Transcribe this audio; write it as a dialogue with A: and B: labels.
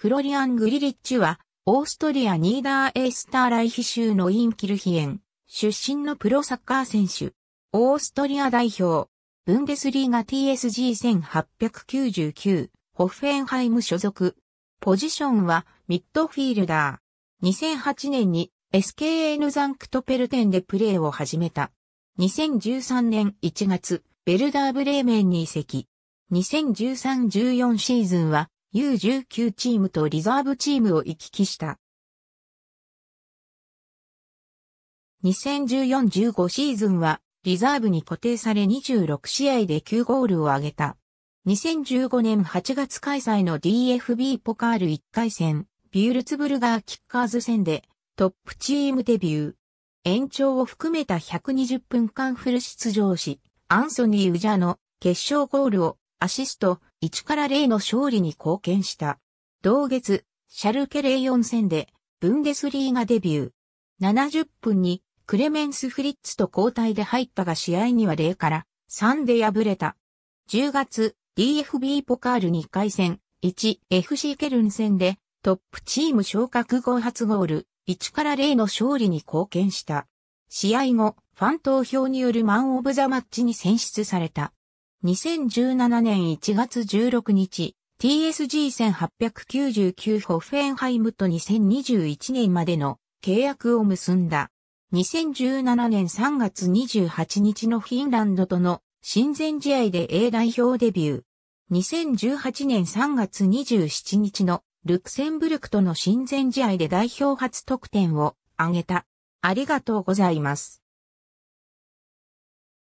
A: フロリアン・グリリッチは、オーストリア・ニーダー・エイスター・ライヒ州のインキルヒエン、出身のプロサッカー選手、オーストリア代表、ブンデスリーガ TSG1899、ホッフェンハイム所属。ポジションは、ミッドフィールダー。2008年に SKN ザンクトペルテンでプレーを始めた。2013年1月、ベルダーブレーメンに移籍。2013-14シーズンは、U19 チームとリザーブチームを行き来した。2014-15シーズンはリザーブに固定され26試合で9ゴールを挙げた。2015年8月開催の DFB ポカール1回戦、ビュールツブルガーキッカーズ戦でトップチームデビュー。延長を含めた120分間フル出場し、アンソニー・ウジャの決勝ゴールをアシスト、1から0の勝利に貢献した。同月、シャルケ04戦で、ブンデスリーがデビュー。70分に、クレメンス・フリッツと交代で入ったが試合には0から3で敗れた。10月、DFB ポカール2回戦、1FC ケルン戦で、トップチーム昇格後初ゴール、1から0の勝利に貢献した。試合後、ファン投票によるマンオブザマッチに選出された。2017年1月16日、TSG1899 ホフェンハイムと2021年までの契約を結んだ。2017年3月28日のフィンランドとの親善試合で A 代表デビュー。2018年3月27日のルクセンブルクとの親善試合で代表初得点を挙げた。ありがとうございます。